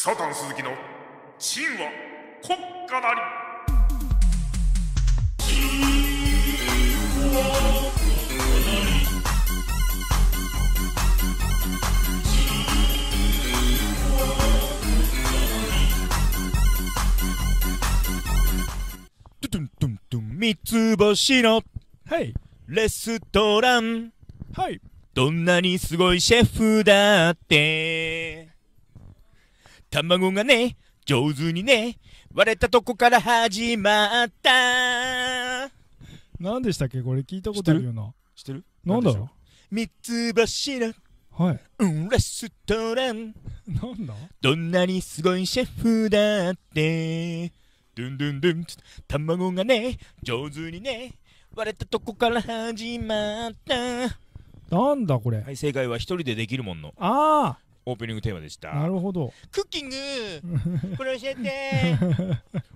サタン鈴木の「チンは国家なり」三つ星のはいレストランはいどんなにすごいシェフだって卵がね、上手にね、割れたとこから始まった。何でしたっけこれ聞いたことあるよな。知ってるなんだろう三つ柱。はい。うん、レストラン。なんだどんなにすごいシェフだって。ドゥンドゥンドゥン。卵がね、上手にね、割れたとこから始まった。なんだこれ。はい、正解は一人でできるもんの。ああ。オープニングテーマでしたなるほどクッキング これ教えて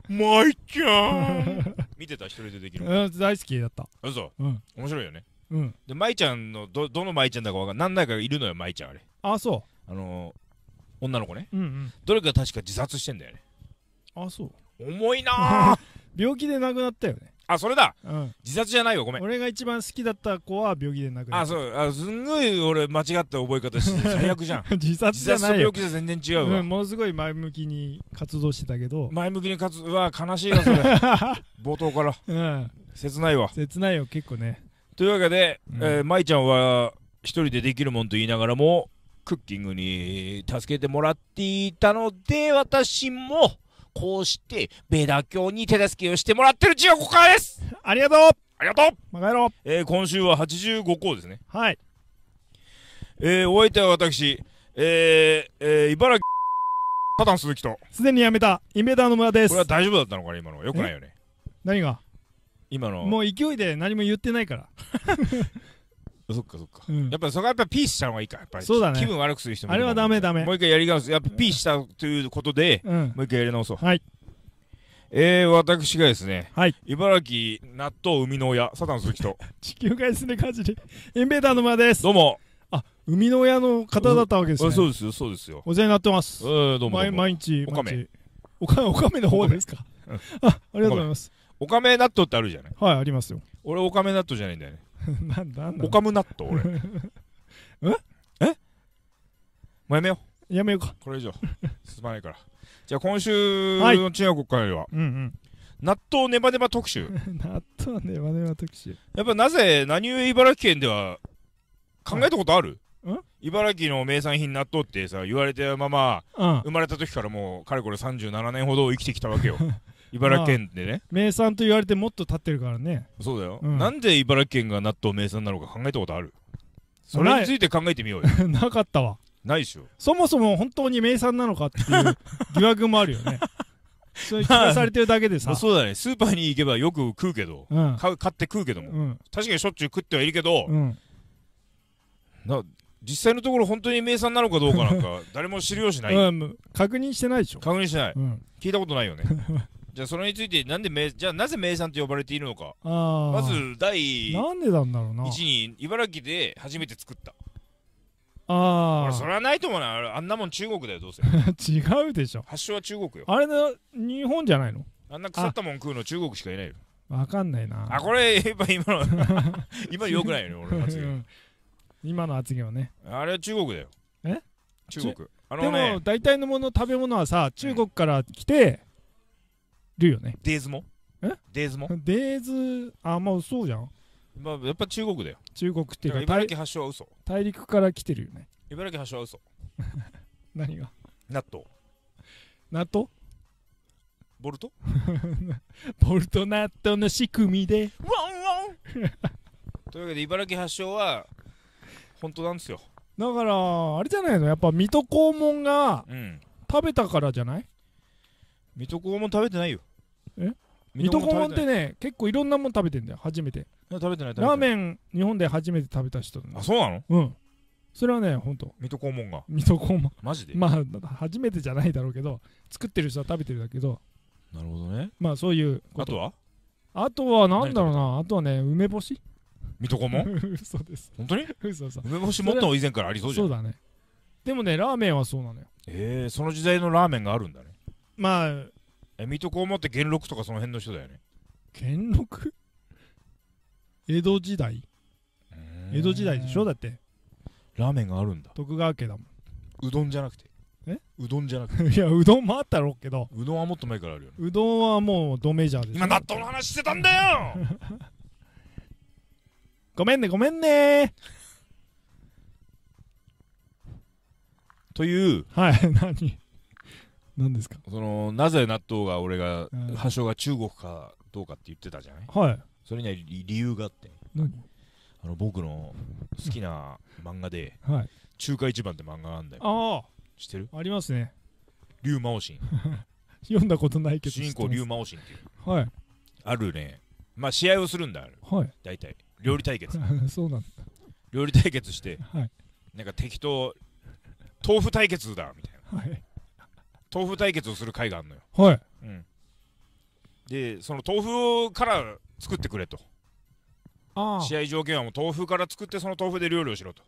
マイ ちゃん 見てた一人でできる大好きだったうん、面白いよねでんでちゃんのどどの舞ちゃんだかわかん何台かいるのよ舞ちゃんあれあそうあの女の子ね、うんうん、どれか確か自殺してんだよねあそう重いな病気で亡くなったよねあそれだ、うん、自殺じゃないよごめん俺が一番好きだった子は病気で亡くなるあそうあすんごい俺間違った覚え方して最悪じゃん 自殺じゃないよ自殺と病気で全然違うわ、うん、ものすごい前向きに活動してたけど前向きに活動うわ悲しいわそれ 冒頭から、うん、切ないわ切ないよ結構ねというわけで、うん、えー、舞ちゃんは一人でできるもんと言いながらもクッキングに助けてもらっていたので私もこうして、ベダ教に手助けをしてもらってるジオコカです。ありがとうありがとうまかえろえー、今週は85校ですね。はい。えー、お相手は私、えー、えー、茨城、パタン鈴木と。すでにやめた、インベーダーの村です。これは大丈夫だったのかな、今の。よくないよね。何が今の。もう勢いで何も言ってないから。そっかそっか、うん、やっぱそこはやっぱピースした方がいいかやっぱりそうだね気分悪くする人もあれはダメダメもう一回やり直すやっぱピースしたということで、うん、もう一回やり直そうはいえー、私がですね、はい、茨城納豆生みの親、サタン鈴木と。地球外すね火事で、インベーターの間です。どうも。あ、生みの親の方だったわけですね。そうですよ、そうですよ。お世話になってます。えんどうも毎日、おかめ。おかめ、おかめの方ですか。あ、ありがとうございます。おかめ納豆ってあるじゃないはい、ありますよ。俺、おかめ納豆じゃないんだよね。ななんオカム納豆俺 ええもうやめようやめようかこれ以上進まないからじゃあ今週の中国からでは、うんうん納豆ネバネバ特集 納豆ネバネバ特集やっぱなぜ何故茨城県では考えたことある、ん、茨城の名産品納豆ってさ言われてまま、うん、生まれた時からもうかれこれ37年ほど生きてきたわけよ茨城県でね名産と言われてもっと立ってるからねそうだよ、うん、なんで茨城県が納豆名産なのか考えたことあるそれについて考えてみようよ なかったわないでしょそもそも本当に名産なのかっていう 疑惑もあるよねそれ聞かされてるだけでさ、まあ、そうだねスーパーに行けばよく食うけど、うん、買って食うけども、うん、確かにしょっちゅう食ってはいるけど、うん、な実際のところ本当に名産なのかどうかなんか 誰も知るようしない、うん、確認してないでしょ確認してない、聞いたことないよねじゃあそれについてなんで名じゃあなぜ名産と呼ばれているのかまず第なんでなんだろうな1に茨城で初めて作ったああそれはないと思うなあんなもん中国だよどうせ 違うでしょ発祥は中国よあれの日本じゃないのあんな腐ったもん食うの中国しかいないよわかんないなあこれやっぱ今の 今よくないよね俺の発言今の発言はねあれは中国だよえ中国あの、ね、でも大体のもの食べ物はさ中国から来て、うんるよねデイズもえデイズもデイズあまあそうじゃんまあやっぱ中国だよ中国っていうか茨城発祥は嘘大陸から来てるよね茨城発祥は嘘 何が納豆納豆ボルト ボルト納豆の仕組みでワンワン というわけで茨城発祥は本当なんですよだからあれじゃないのやっぱ水戸黄門が食べたからじゃない、水戸黄門食べてないよえ水戸黄門ってね結構いろんなもん食べてんだよ初めて食べてないラーメン日本で初めて食べた人、ね、あそうなのうんそれはね本当水戸黄門が水戸黄門マジでまあ初めてじゃないだろうけど作ってる人は食べてるだけどなるほどねまあそういうあとはあとはなんだろうなあとはね梅干し水戸黄門嘘です本当に嘘梅干しもっと以前からありそうじゃんそうだねでもねラーメンはそうなのよええー、その時代のラーメンがあるんだねまあえ水戸黄門って元禄とかその辺の人だよね元禄江戸時代江戸時代でしょだってラーメンがあるんだ徳川家だもんうどんじゃなくてえうどんじゃなくて いやうどんもあったろうけどうどんはもっと前からあるよねうどんはもうドメジャーです今納豆の話してたんだよ ごめんねごめんねというはい何何ですかそのなぜ納豆が俺が、うん、発祥が中国かどうかって言ってたじゃないはいそれには理由があって何あの僕の好きな漫画で「はい、中華一番」って漫画なんだよああ知ってるありますね竜真央心読んだことないけど主人公竜魔央神っていうはいあるねまあ試合をするんだはい、大体料理対決 そうなんだ料理対決して、はい、なんか適当豆腐対決だみたいな、はい、豆腐対決をする会があるのよ、はいうん、でその豆腐から作ってくれと試合条件はもう豆腐から作ってその豆腐で料理をしろと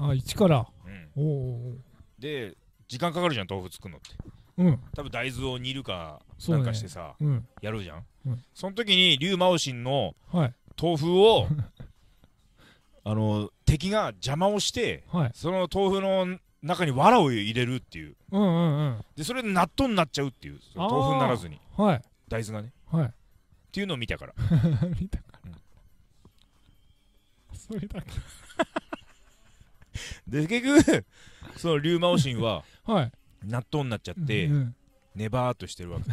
あ一から、うん、おおで時間かかるじゃん豆腐作るのって、うん、多分大豆を煮るかなんかしてさ、ねうん、やるじゃん、うん、その時に龍真シンの豆腐を、はい、あの敵が邪魔をして、はい、その豆腐の中に藁を入れるっていう,、うんうんうん、でそれで納豆になっちゃうっていう豆腐にならずに、はい、大豆がね、はい、っていうのを見たから 見たから、うん、それだけ で結局そのリュウマオシンは、はい、納豆になっちゃって、うんうん、ネバーっとしてるわけ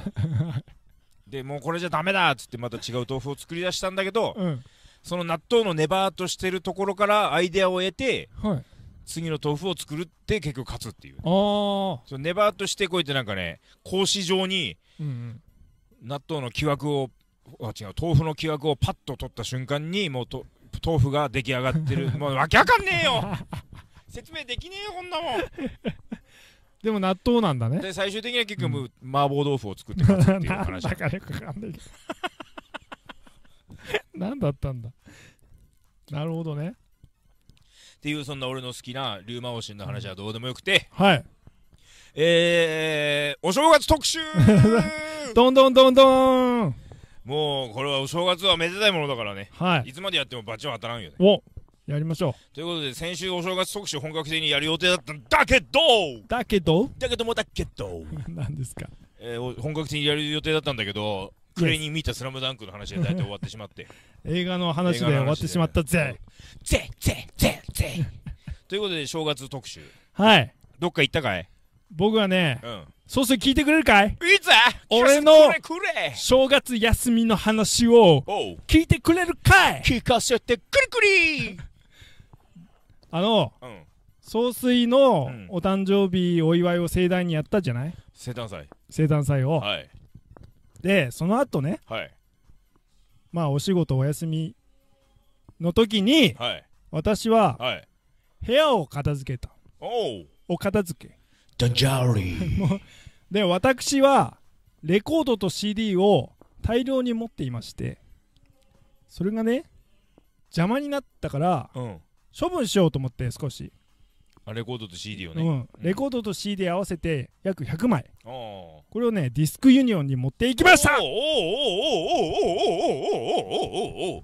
でもうこれじゃダメだっつってまた違う豆腐を作り出したんだけど、うん、その納豆のネバーっとしてるところからアイデアを得て、はい、次の豆腐を作るって結局勝つっていうあそネバーとしてこうやってなんかね格子状に納豆の木枠をあ違う豆腐の木枠をパッと取った瞬間にもうと豆腐が出来上がってる もうわけわかんねえよ 説明できねえよこんなもん でも納豆なんだねで最終的には結局、うん、麻婆豆腐を作って勝つっていう話だかよくわかんない何だったんだなるほどねっていうそんな俺の好きな龍馬王神の話はどうでもよくて、はい。えー、お正月特集 どんどんどんどーん。もうこれはお正月はめでたいものだからねはい。いつまでやってもバチは当たらんよねお、やりましょう。ということで先週お正月特集本格的にやる予定だったんだけどだけど、だけどもだけど、何ですか。えーお本格的にやる予定だったんだけど y 暮れに見た「スラムダンクの話で大体終わってしまって映画の話で終わってしまったぜぜぜぜぜ ということで正月特集はいどっか行ったかい僕はね、うん、そうす聞いてくれるかいい俺の正月休みの話を聞いてくれるかい聞かせてくれくれあの、うん、総帥のお誕生日お祝いを盛大にやったじゃない生誕祭生誕祭を、はい、でその後ね、はい、まあお仕事お休みの時に、はい私ははい部屋を片付けたおおお片付けダンジャーリーで私はレコードと CD を大量に持っていましてそれがね邪魔になったからうん処分しようと思って少しあレコードと CD をね、うん、レコードと CD 合わせて約100枚、これをねディスクユニオンに持っていきました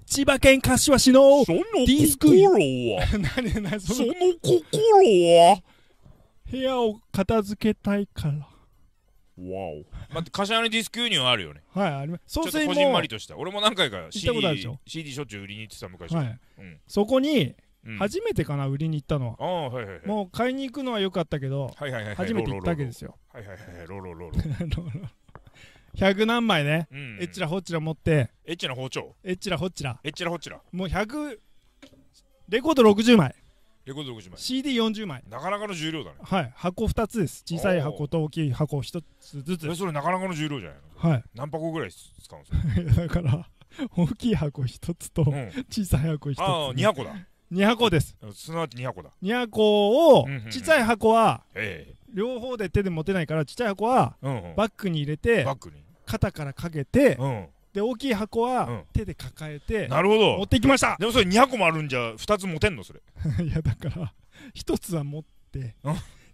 千葉県柏市のディスクユニオン その心はその心は部屋を片付けたいからわお。まあ、柏にディスクユニオンあるよね。はい、あります。ちょっとこじんまりとした。俺も何回か CD, しょ CD しょっちゅう売りに行ってた昔、はいうん、そこに、うん、初めてかな売りに行ったのは、はいはい、もう買いに行くのは良かったけど、はいはいはい、初めて行ったわけですよはいはいはいロロロロ100 何枚ね、えっちらほっちら持ってえっちら包丁えっちらほっちらえっちらほっちらもう100レコード60枚レコード60枚 CD40 枚なかなかの重量だねはい箱2つです小さい箱と大きい箱1つずつそれなかなかの重量じゃないのはい何箱ぐらい使うんですか だから大きい箱1つと、小さい箱1つ、ああ2箱だ2箱ですすなわち2箱だ2箱をちっちゃい箱は両方で手で持てないからちっちゃい箱はバッグに入れて肩からかけてで大きい箱は手で抱えてなるほど持ってきましたでもそれ2箱もあるんじゃ2つ持てんのそれ いやだから1つは持って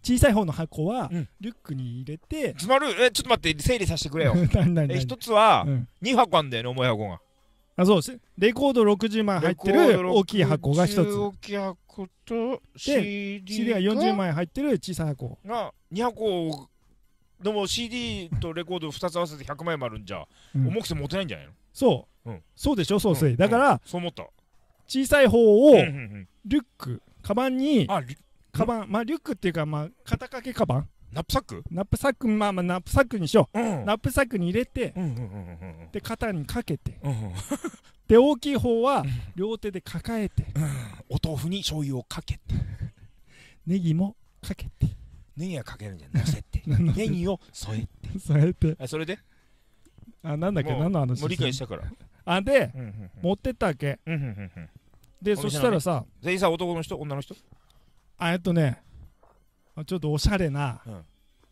小さい方の箱はリュックに入れてつまるえちょっと待って整理させてくれよ1 つは2箱あんだよね重い箱があそうですレコード60枚入ってる大きい箱が1つ大きい箱と CD で CD が40枚入ってる小さい箱が2箱でも CD とレコード2つ合わせて100枚もあるんじゃ、うん、重くて持てないんじゃないのそう、うん、そうでしょそうせい、うん、だから、そう思った小さい方をリュックカバンにあカバンまあリュックっていうかまあ肩掛けカバンナップサックナップサックまあまあナップサックにしよう、うん、ナップサックに入れて、で肩にかけて、うんうん、で大きい方は両手で抱えて、お豆腐に醤油をかけてネギもかけてネギはかけるんじゃなくて ネギを添えて添えてあそれであなんだっけ何の話もう理解したからあで、うんうんうん、持ってったわけ、うんうんうん、でそしたらさ全員さ男の人女の人あえっとねちょっとおしゃれな、うん、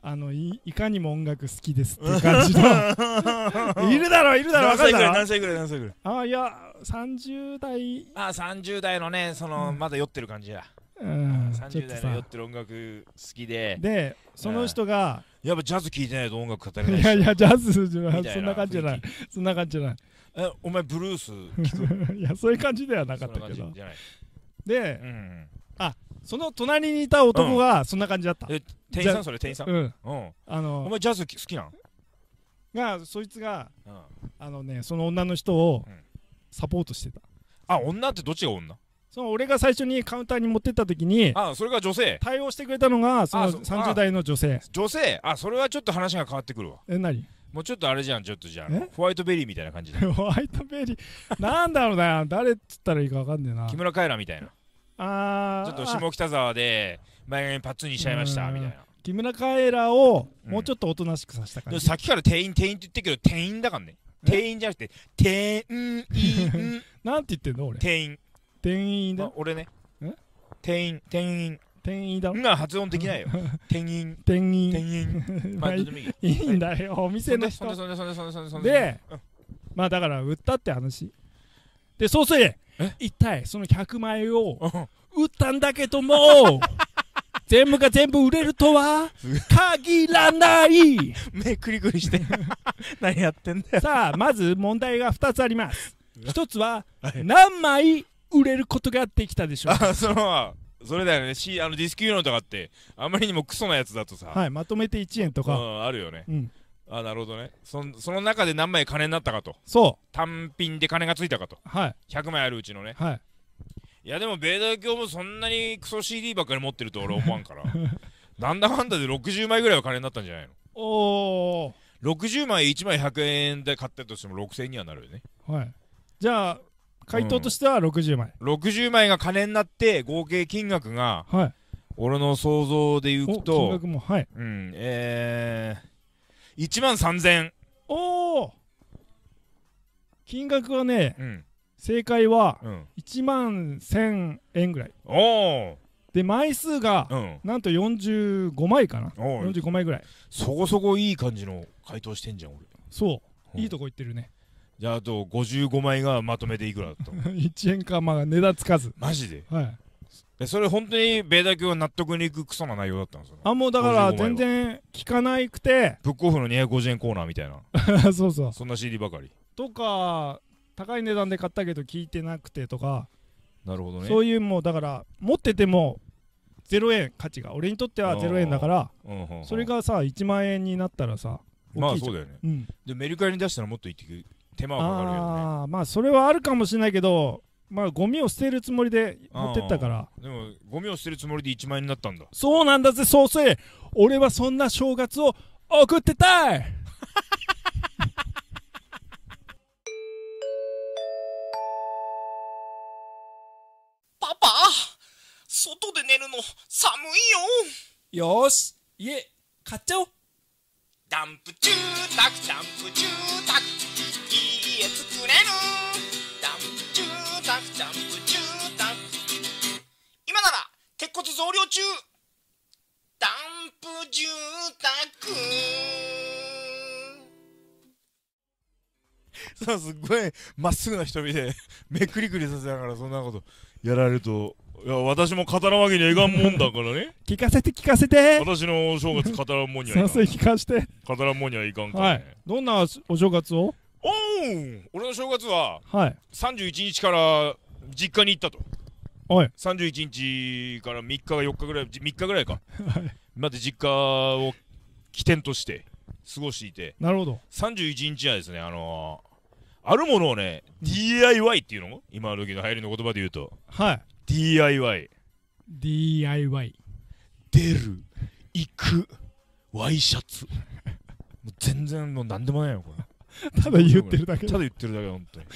あのいかにも音楽好きですっていう感じの いるだろういるだろ何歳ぐらい何歳ぐらい何歳ぐらいあいや30代あ30代のねその、うん、まだ酔ってる感じやうん、30代の酔ってる音楽好きででその人が、うん、やっぱジャズ聴いてないと音楽語れないいやいやジャズそんな感じじゃないそんな感じじゃないえお前ブルース いやそういう感じではなかったけどで、うん、あその隣にいた男がそんな感じだった、え店員さんそれ店員さんうん、うんあお前ジャズ好きなんがそいつがうんあのねその女の人をサポートしてたあ女ってどっちが女その俺が最初にカウンターに持ってった時にあそれが女性対応してくれたのがその30代の女性女性あそれはちょっと話が変わってくるわえ何もうちょっとあれじゃんちょっとじゃあホワイトベリーみたいな感じで ホワイトベリーなんだろうな誰っつったらいいかわかんねえな木村カエラみたいなあちょっと下北沢で前髪パッツンにしちゃいましたみたいな木村カエラをもうちょっとおとなしくさせた感じ、うん、さっきから店員店員って言ってるけど店員だからね店員じゃなくて店員 なんて言ってんの俺店員店員だ俺ね店員店員店員だ今発音できないよ 店員店員店員 まあいいんだよお店の人でまあだから売ったって話でそうすれ一体その100万円を売ったんだけども 全部が全部売れるとは限らない目くりくりして 何やってんだよさあまず問題が2つあります1つは何枚売れることができたでしょうかあそのそれだよね、C、あのディスキューロとかってあまりにもクソなやつだとさはいまとめて1円とかあるよね、うんあなるほどねそその中で何枚金になったかとそう単品で金がついたかとはい100枚あるうちのねはいいやでも米ー教もそんなにクソ CD ばっかり持ってると俺思わんから なんだハんだで60枚ぐらいは金になったんじゃないのおお60枚1枚100円で買ったとしても6000円にはなるよねはいじゃあ回答としては60枚、うん、60枚が金になって合計金額が、はい、俺の想像でいくと金額もはいうんえー1万3000おお金額はね、うん、正解は1万1000円ぐらい、おおで枚数が、なんと45枚かな45枚ぐらいそこそこいい感じの回答してんじゃん俺そういいとこいってるねじゃああと55枚がまとめていくらだったの1 円かまあ値段つかずマジではいえそれ本当にベーダは納得にいくクソな内容だったんですよあもうだから全然聞かないくてブックオフの250円コーナーみたいな そうそうそんな CD ばかりとか高い値段で買ったけど聞いてなくてとかなるほどねそういうもうだから持ってても0円価値が俺にとっては0円だからそれがさ1万円になったらさまあそうだよね、うん、でメルカリに出したらもっといってく手間はかかるよねあまあそれはあるかもしれないけどまあゴミを捨てるつもりで持ってったからでもゴミを捨てるつもりで1万円になったんだそうなんだぜそうせい俺はそんな正月を送ってたい パパ外で寝るの寒いよよし家買っちゃおダンプ住宅ダンプ住宅家作れるジャンプ中断今なら鉄骨増量中ダンプ住宅 さあすっごいまっすぐな瞳でめくりくりさせながらそんなことやられるといや私も語らわけにえがんもんだからね 聞かせて聞かせて私のお正月語らんもんにはいかん先生 聞かして語らんもんにはいかんかねはい、どんなお正月をおお俺の正月は、はい、31日から実家に行ったとはい31日から3日か4日ぐらい三日ぐらいかまで実家を起点として過ごしていてなるほど31日はですねあのーあるものをね、DIY っていうの今の時の流行りの言葉で言うとはい DIY DIY 出る行くワイシャツもう全然もう何でもないよこれ ただ言ってるだけただ言ってるだけ本当に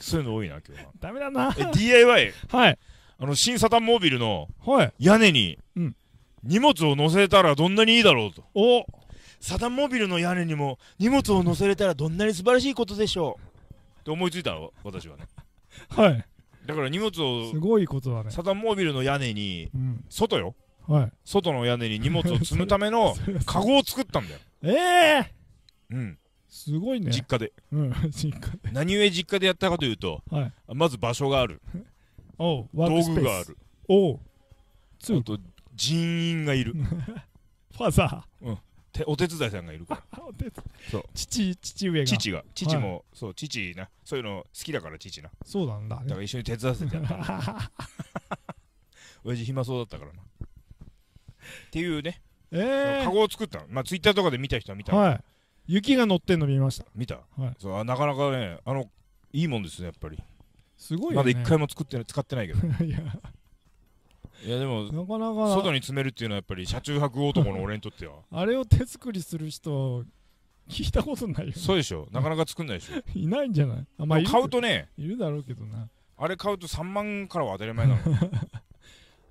そういうの多いな今日はダメだなえ DIY はいあの新サタンモービルのはい屋根にうん荷物を載せたらどんなにいいだろうとおサタンモービルの屋根にも荷物を載せれたらどんなに素晴らしいことでしょうって思いついたの私はね はいだから荷物をすごいことだねサタンモービルの屋根にうん外よはい外の屋根に荷物を積むための カゴを作ったんだよええうんすごいね実家で、うん、実家で何故実家でやったかというと、はい、まず場所がある お道具があるおうあと人員がいる ファザー、うん、お手伝いさんがいるから そう父父上が父が父も、はい、そう父なそういうの好きだから父なそうなんだ、ね、だから一緒に手伝わせてやった親父暇そうだったからなっていうねええー、カゴを作ったのまあツイッターとかで見た人は見た、はい雪が乗ってんの見ました見た、はい、そうなかなかねあのいいもんですねやっぱりすごいよ、ね、まだ1回も作ってない使ってないけど いやいやでもなかなか外に詰めるっていうのはやっぱり車中泊男の俺にとっては あれを手作りする人聞いたことないよ、ね、そうでしょなかなか作んないでしょ いないんじゃないあ、まあ、買うとねいるだろうけどなあれ買うと3万からは当たり前な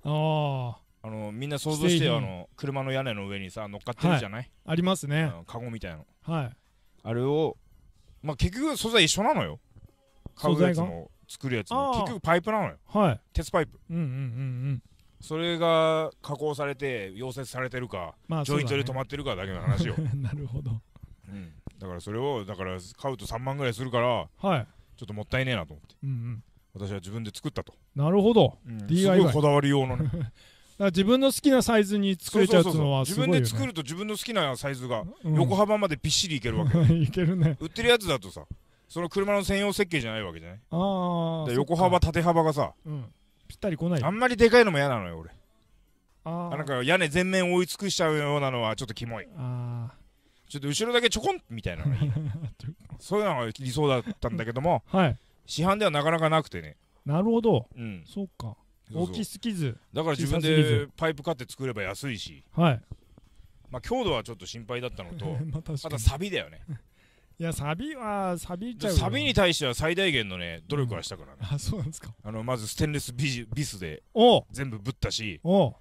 のあああのみんな想像してあの車の屋根の上にさ乗っかってるじゃない、はい、ありますねカゴみたいなはいあれをまあ結局素材一緒なのよ買うやつも作るやつも結局パイプなのよはい鉄パイプうんうんうんうんそれが加工されて溶接されてるか、まあ、ジョイントで止まってるかだけの話よ なるほど、うん、だからそれをだから買うと3万ぐらいするから、はい、ちょっともったいねえなと思って、うんうん、私は自分で作ったとなるほど、うん、すごいこだわり用のね 自分の好きなサイズに作れちゃうっていうのはすごいよ、ね、自分で作ると自分の好きなサイズが横幅までびっしりいけるわけ、うん、いけるね売ってるやつだとさその車の専用設計じゃないわけじゃないあ横幅縦幅がさ、うん、ぴったり来ないあんまりでかいのも嫌なのよ俺ああなんか屋根全面覆い尽くしちゃうようなのはちょっとキモいあちょっと後ろだけちょこんみたいな そういうのが理想だったんだけども、はい、市販ではなかなかなくてねなるほど、うん、そうか大きすぎずだから自分でパイプ買って作れば安いしはいまあ強度はちょっと心配だったのと まああとサビだよね いやサビはサビちゃうサビに対しては最大限のね努力はしたからね、うん、あそうなんですかあのまずステンレスビビスで全部ぶったしお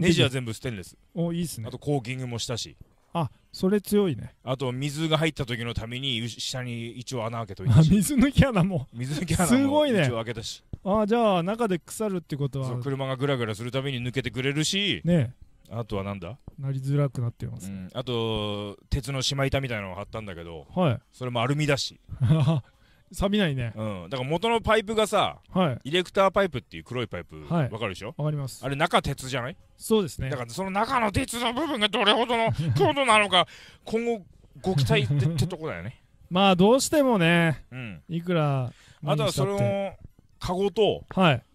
ネジは全部ステンレスおいいっすねあとコーキングもしたしあそれ強いねあと水が入った時のために下に一応穴開けといて水抜き穴も水抜き穴もすごいね一応開けたしああじゃあ中で腐るってことは車がぐらぐらするために抜けてくれるしねあとはなんだなりづらくなってます、うん、あと鉄のしま板みたいなのを貼ったんだけど、はい、それもアルミだし 錆びないね、うん、だから元のパイプがさ、はい、イレクターパイプっていう黒いパイプ、はい、わかるでしょわかりますあれ中鉄じゃないそうですねだからその中の鉄の部分がどれほどの強 度なのか今後ご期待ってってとこだよね まあどうしてもね、うん、いくらあとはそれをカゴと、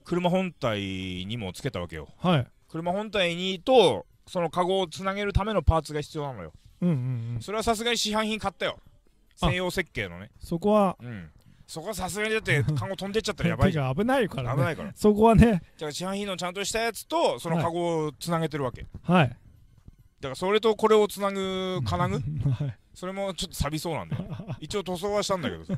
車本体にもつけたわけよ、はい、車本体にとそのカゴをつなげるためのパーツが必要なのよ、うんうんうん、それはさすがに市販品買ったよ専用設計のねそこは、うん、そこはさすがにだって カゴ飛んでっちゃったらやばい危ないから、ね、危ないからそこはねじゃあ市販品のちゃんとしたやつとそのカゴをつなげてるわけはいだからそれとこれをつなぐ金具、はい、それもちょっと錆びそうなんで、よ 一応塗装はしたんだけどさ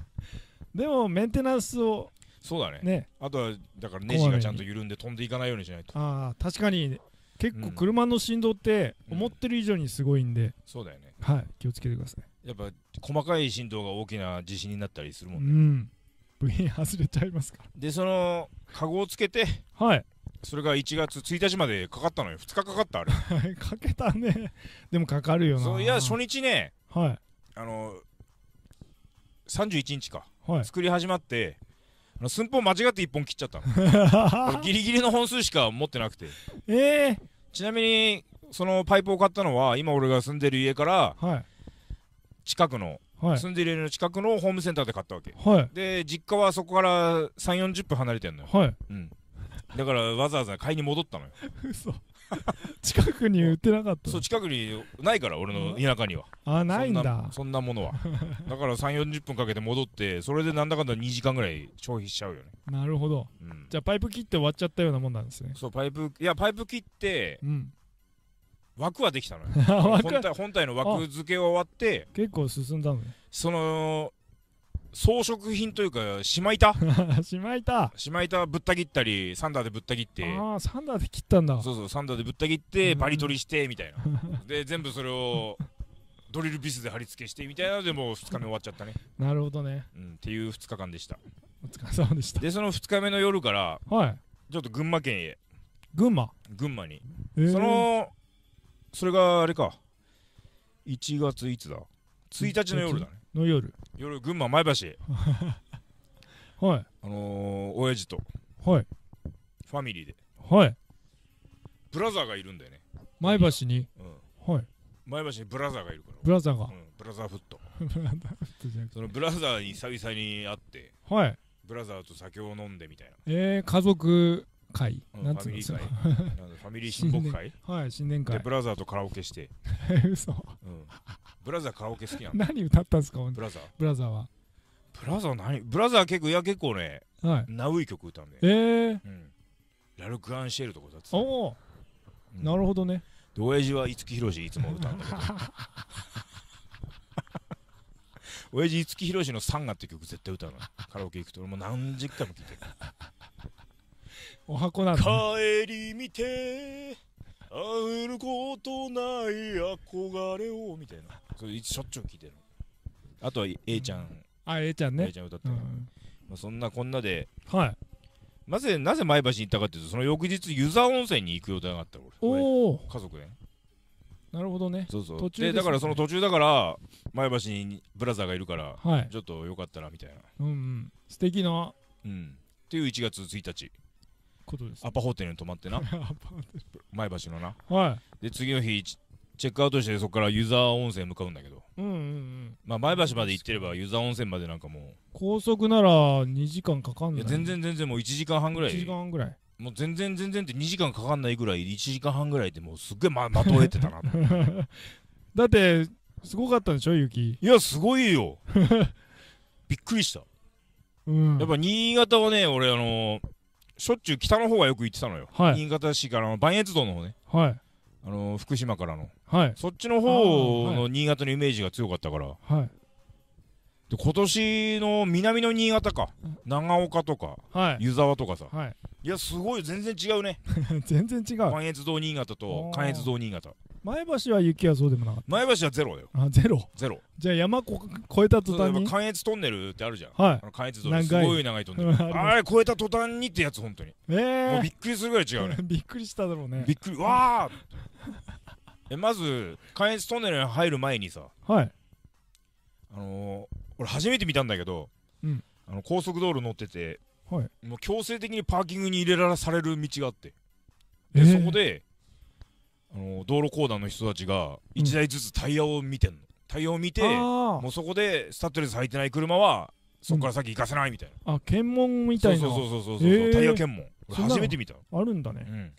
でもメンテナンスをそうだねねあとはだからネジがちゃんと緩んで飛んでいかないようにしないとああ確かに結構車の振動って思ってる以上にすごいんで、うん、そうだよねはい気をつけてくださいやっぱ細かい振動が大きな地震になったりするもんねうん部品 外れちゃいますからでそのカゴをつけてはいそれが1月1日までかかったのよ2日かかったあれ かけたねでもかかるよなそういや初日ねはいあの31日か、はい、作り始まってあの寸法間違って1本切っちゃった ギリギリの本数しか持ってなくてええー、ちなみにそのパイプを買ったのは今俺が住んでる家から、近くの、はい、住んでる家の近くのホームセンターで買ったわけ、はい、で実家はそこから3 4 0分離れてんのよ、うん、だからわざわざ買いに戻ったのよ 嘘 近くに売ってなかったそう近くにないから俺の田舎には、あないんだそんなものは だから3 4 0分かけて戻ってそれでなんだかんだ2時間ぐらい消費しちゃうよねなるほど、じゃあパイプ切って終わっちゃったようなもんなんですねそうパイプいやパイプ切って、枠はできたのよ 本体の枠付けが終わって結構進んだのねその装飾品というか、しま板 しま板しま板ぶった切ったり、サンダーでぶった切って。ああ、サンダーで切ったんだ。そうそう、サンダーでぶった切って、バリ取りして、みたいな。で、全部それを、ドリルビスで貼り付けして、みたいなので、もう2日目終わっちゃったね。なるほどね。うん、っていう2日間でした。お疲れ様でした。で、その2日目の夜から、はい。ちょっと群馬県へ。群馬群馬に。その、それがあれか。1月いつだ一日の夜だねの夜夜群馬前橋 はいあのー、親父とはいファミリーではいブラザーがいるんだよね前橋に、うん、はい前橋にブラザーがいるからブラザーが、うん、ブラザーフット ブラザーフットじゃなくてそのブラザーに久々に会ってはいブラザーと酒を飲んでみたいなえー、家族会、うなんつうのファミリー親睦会はい新年会ブラザーとカラオケして 嘘、うん、ブラザーカラオケ好きなの 何歌ったんですかブラザーブラザーはブラザー何ブラザー結構いや結構ね、はい、ナウイ曲歌うね、ええうん、ラルク・アンシェルとか歌っておお、なるほどねで親父は五木ひろしいつも歌うんだけど 親父五木ひろしの「サンガ」って曲絶対歌うのカラオケ行くと俺もう何十回も聴いてるお箱なの、帰り見て会ることない憧れをみたいなそれしょっちゅう聞いてるあとは A ちゃん、うん、あ A ちゃんね A ちゃん歌ってる、うん、まあ、そんなこんなではいなぜなぜ前橋に行ったかっていうとその翌日湯沢温泉に行く予定があった俺おお家族で、なるほどねそうそう途中で、ね、だからその途中だから前橋にブラザーがいるから、はい、ちょっとよかったらみたいなうんうん素敵なうんっていう1月1日ことです、ね、アパホテルに泊まってな 前橋のなはいで次の日チェックアウトしてそこから湯沢温泉向かうんだけどうんうんうんまあ前橋まで行ってれば湯沢温泉までなんかもう高速なら2時間かかんないいや全然全然もう1時間半ぐらい1時間半ぐらいもう全然全然って2時間かかんないぐらい1時間半ぐらいでもうすっげえままとえてたな だってすごかったんでしょ雪いやすごいよ びっくりした、うん、やっぱ新潟はね俺あのーしょっちゅう北の方がよく行ってたのよ、はい、新潟市からの磐越道の方ね、はい、あの福島からの、はい、そっちの方の新潟のイメージが強かったから、はい、で今年の南の新潟か長岡とか、はい、湯沢とかさ、はい、いやすごい全然違うね 全然違う磐越道新潟と関越道新潟前橋は雪はそうでもなかった前橋はゼロだよあゼロゼロじゃあ山こ越えた途端に関越トンネルってあるじゃんはいあの関越道ネルすごい長いトンネル あれ越えた途端にってやつ本当にええびっくりするぐらい違うね びっくりしただろうねびっくりわー えまず関越トンネルに入る前にさはいあのー俺初めて見たんだけど、うんあの高速道路乗ってて、はいもう強制的にパーキングに入れらされる道があってで、えーそこであの道路公団の人たちが1台ずつタイヤを見てんの、タイヤを見てもうそこでスタッドレス履いてない車はそこから先行かせないみたいな、あ検問みたいなそうそうそうそうそう、えータイヤ検問初めて見たあるんだねうん、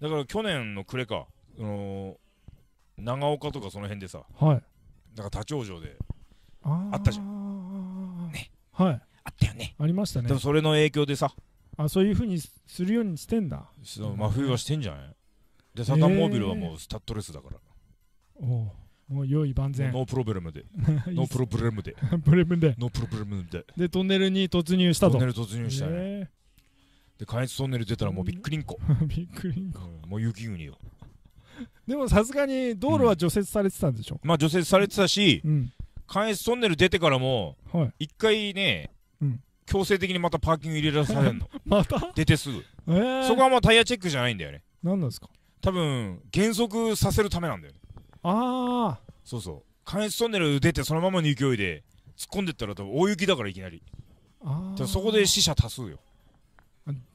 だから去年の暮れか、あの長岡とかその辺でさはいだから立ち往生でああったじゃんねはいあったよねありましたねでもそれの影響でさあそういうふうにするようにしてんだその真冬はしてんじゃないでサタンモービルはもうスタッドレスだから、えー、おもう用意万全ノープロブレムで ノープロブレムでブレムでノープロブレムででトンネルに突入したとトンネル突入したね、えー、で関越トンネル出たらもうビックリンコビックリンコ、うん、もう雪国よでもさすがに道路は除雪されてたんでしょ、うん、まあ除雪されてたし、うん、関越トンネル出てからも一、はい、回ね、うん、強制的にまたパーキング入れらされるの また出てすぐ、えー、そこはもうタイヤチェックじゃないんだよね何なんですか多分減速させるためなんだよねああそうそう関越トンネル出てそのままの勢いで突っ込んでったら多分大雪だからいきなりああそこで死者多数よ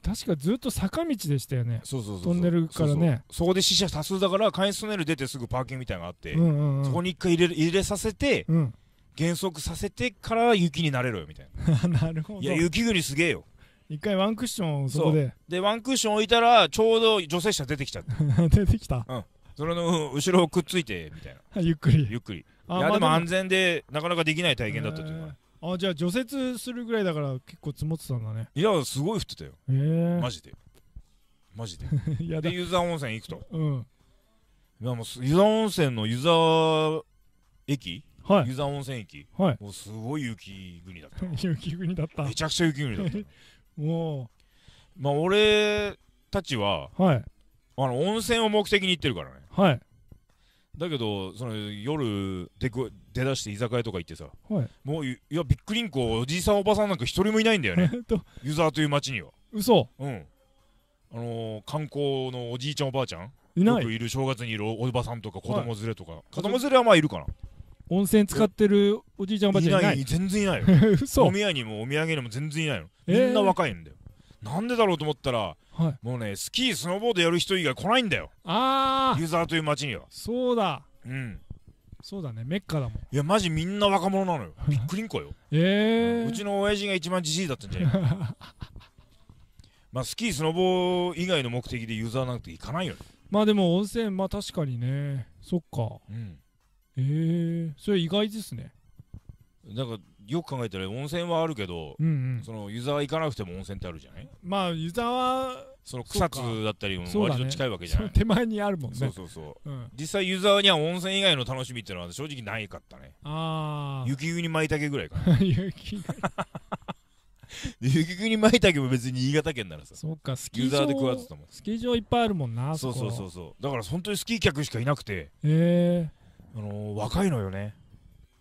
確かずっと坂道でしたよねそうそうそうトンネルからねそこで死者多数だから関越トンネル出てすぐパーキングみたいなのがあって、うんうんうん、そこに一回入れ入れさせて、うん、減速させてから雪になれろよみたいな なるほどいや雪国すげえよ一回ワンクッションそこででワンクッション置いたらちょうど女性車出てきちゃった 出てきたうんそれの後ろをくっついてみたいな ゆっくりゆっくりいやでも安全でなかなかできない体験だったというか、えー、あじゃあ除雪するぐらいだから結構積もってたんだねいやすごい降ってたよ、えー、マジでマジで で湯沢温泉行くとうんいやもう湯沢温泉の湯沢駅はい、湯沢温泉駅、はい、もうすごい雪国だった雪国だっためちゃくちゃ雪国だったおまあ俺たちは、はい、あの温泉を目的に行ってるからねはいだけどその夜出く出だして居酒屋とか行ってさ、はい、もういやビックリンコおじいさんおばさんなんか一人もいないんだよね湯沢という町には嘘うんあのー、観光のおじいちゃんおばあちゃんいないよくいる正月にいるおばさんとか子供連れとか、はい、子供連れはまあいるかな温泉使ってるおじいちゃんおばあちゃんいない全然いないよ 嘘おにもお土産にも全然いないの、みんな若いんだよなんでだろうと思ったら、はい、もうねスキースノーボードやる人以外来ないんだよああ湯沢という町にはそうだうんそうだねメッカだもんいやマジみんな若者なのよびっくりんこよええーうん、うちの親父が一番じじいだったんじゃない まあスキースノボ以外の目的でユーザーなんて行かないよねまあでも温泉まあ確かにねそっかうんええー、それ意外ですねんかよく考えたら温泉はあるけど、うんうん、その湯沢行かなくても温泉ってあるじゃないまあ湯沢その草津だったりも割と近いわけじゃない、ね、手前にあるもんねそうそうそう、うん、実際湯沢には温泉以外の楽しみっていうのは正直ないかったねああ雪国舞茸ぐらいかな 雪雪国舞茸も別に新潟県ならさそうかスキー場で食わずともスキー場いっぱいあるもんなそうそうそうそうだから本当にスキー客しかいなくてへえー、あのー、若いのよね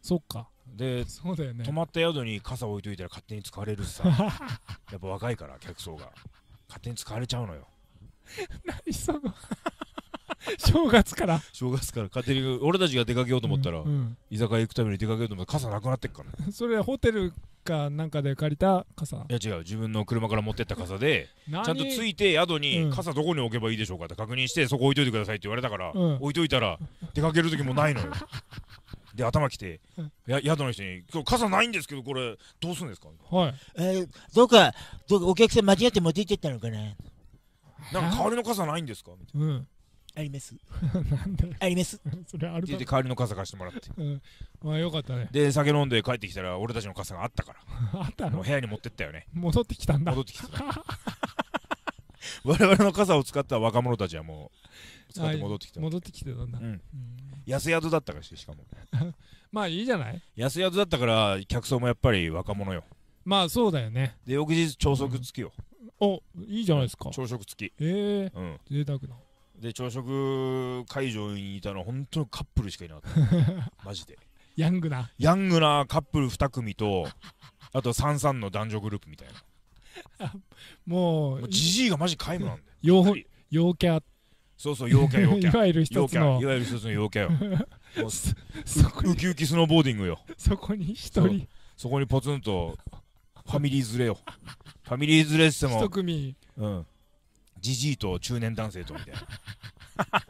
そっかでそうだよ、ね、泊まった宿に傘置いといたら勝手に使われるしさ やっぱ若いから客層が勝手に使われちゃうのよ何その 正月から正月から勝手に俺たちが出かけようと思ったら、うんうん、居酒屋行くために出かけようと思ったら傘なくなってっから、ね、それはホテルかなんかで借りた傘いや違う自分の車から持ってった傘でちゃんとついて宿に傘どこに置けばいいでしょうかって確認してそこ置いといてくださいって言われたから、うん、置いといたら出かける時もないのよ で頭きて、や宿の人に「今日傘ないんですけどこれどうするんですか?」はいえー、どうかどうかお客さん間違って持って行ってったのかななんか代わりの傘ないんですかみたいな、うんあります。あります。それあるで帰りの傘貸してもらって。うん、まあよかったね。で酒飲んで帰ってきたら俺たちの傘があったから。あったの。部屋に持ってったよね。戻ってきたんだ。戻ってきた。我々の傘を使った若者たちはもう使って戻ってきた。戻ってきてたんだ。うん。うん安宿だったからししかも まあいいじゃない安宿だったから客層もやっぱり若者よまあそうだよねで翌日朝食付きよ、うん、おいいじゃないですか朝食付きええー、うん、贅沢なで朝食会場にいたの本当にカップルしかいなかった マジでヤングなヤングなカップル2組とあと33の男女グループみたいな もうじじいがマジ皆無なんだよ陽キャそうそう陽キャ陽キャいわゆる一つのいわゆる一つの陽キャよ ウキウキスノーボーディングよそこに一人そこにポツンとファミリー連れよファミリー連れっても一組うんじじいと中年男性とみたいな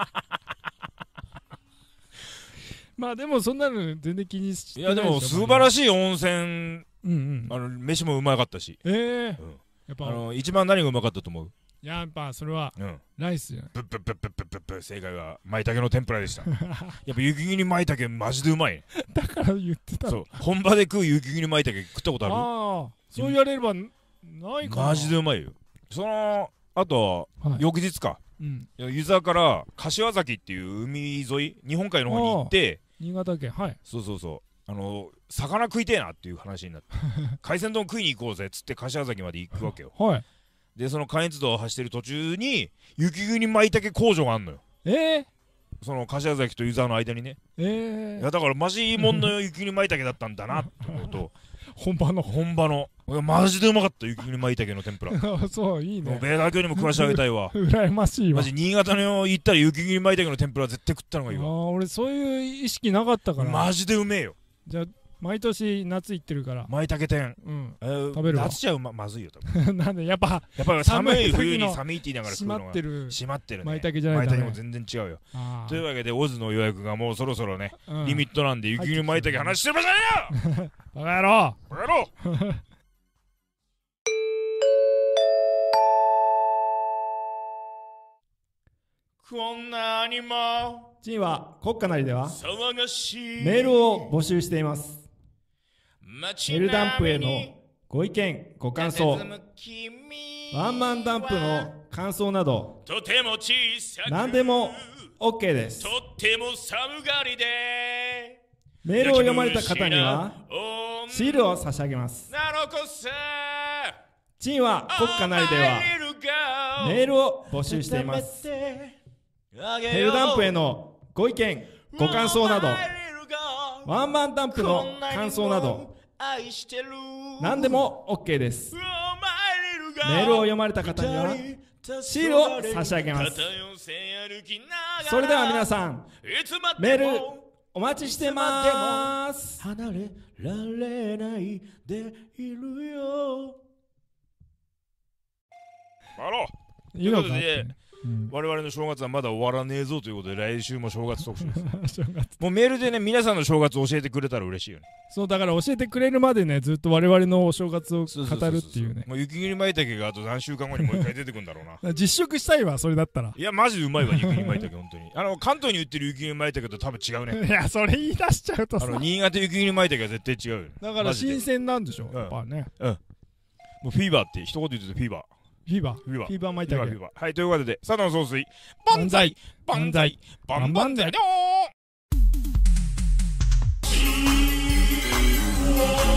まあでもそんなの全然気にしてないいやでも素晴らしい温泉、うんうん、あの飯もうまかったしええうん、やっぱあの一番何がうまかったと思うやっぱそれは、うん、ライスじゃないブッブッブッブッブッブッブ正解は舞茸の天ぷらでしたやっぱ雪国舞茸マジでうまいだから言ってたそう本場で食う雪国舞茸食ったことあるああそう言われればないかなマジでうまいよそのあと、はい、翌日か、うん、湯沢から柏崎っていう海沿い日本海の方に行って新潟県はいそうそうそうあの魚食いてえなっていう話になって海鮮丼食いに行こうぜっつって柏崎まで行くわけよはいでその関越道を走ってる途中に雪国まいたけ工場があんのよええその柏崎と湯沢の間にねえいえやだからマジもんの雪国まいたけだったんだなって思うと 本場の本場のマジでうまかった雪国まいたけの天ぷら あそういいねベーダー教にも食わしてあげたいわ 羨ましいわマジ新潟の行ったら雪国まいたけの天ぷら絶対食ったのあがいいわ俺そういう意識なかったからマジでうめえよじゃあ毎年夏行ってるから舞茸店、うんえー、食べる夏じゃうままずいよ多分 なんでやっぱやっぱり寒い冬に寒いって言いながら食うのが閉まってる閉まってるね舞茸じゃないんだ、ね、舞茸も全然違うよというわけでオズの予約がもうそろそろね、うん、リミットなんで雪に舞茸話してる場じゃよ バカ野郎バカ野郎 こんなにもチンは国家なりではメールを募集していますエルダンプへのご意見、ご感想、ワンマンダンプの感想など、とても小さ何でも OK です。とっても寒がりで、メールを読まれた方には、シールを差し上げます。チンは国家内では、メールを募集しています。ヘルダンプへのご意見、ご感想など、ワンマンダンプの感想など、愛してる何でも OK ですメールを読まれた方にはシールを差し上げますそれでは皆さんメールお待ちしてます離れられないでいるよあらということで我々の正月はまだ終わらねえぞということで来週も正月特集です もうメールでね皆さんの正月教えてくれたら嬉しいよねそうだから教えてくれるまでねずっと我々のお正月を語るっていうねもう雪切り舞茸があと何週間後にもう一回出てくるんだろうな実食 したいわそれだったらいやマジでうまいわ雪切り舞茸本当にあの関東に売ってる雪切り舞茸と多分違うね いやそれ言い出しちゃうとさあの新潟雪切り舞茸は絶対違うよだから新鮮なんでしょ、うやっぱねうんもうフィーバーって一言言うとフィーバーフィーバー。フィーバー。フィーバーいてあげる。はい、ということで、佐野総帥、万歳万歳万万歳りょー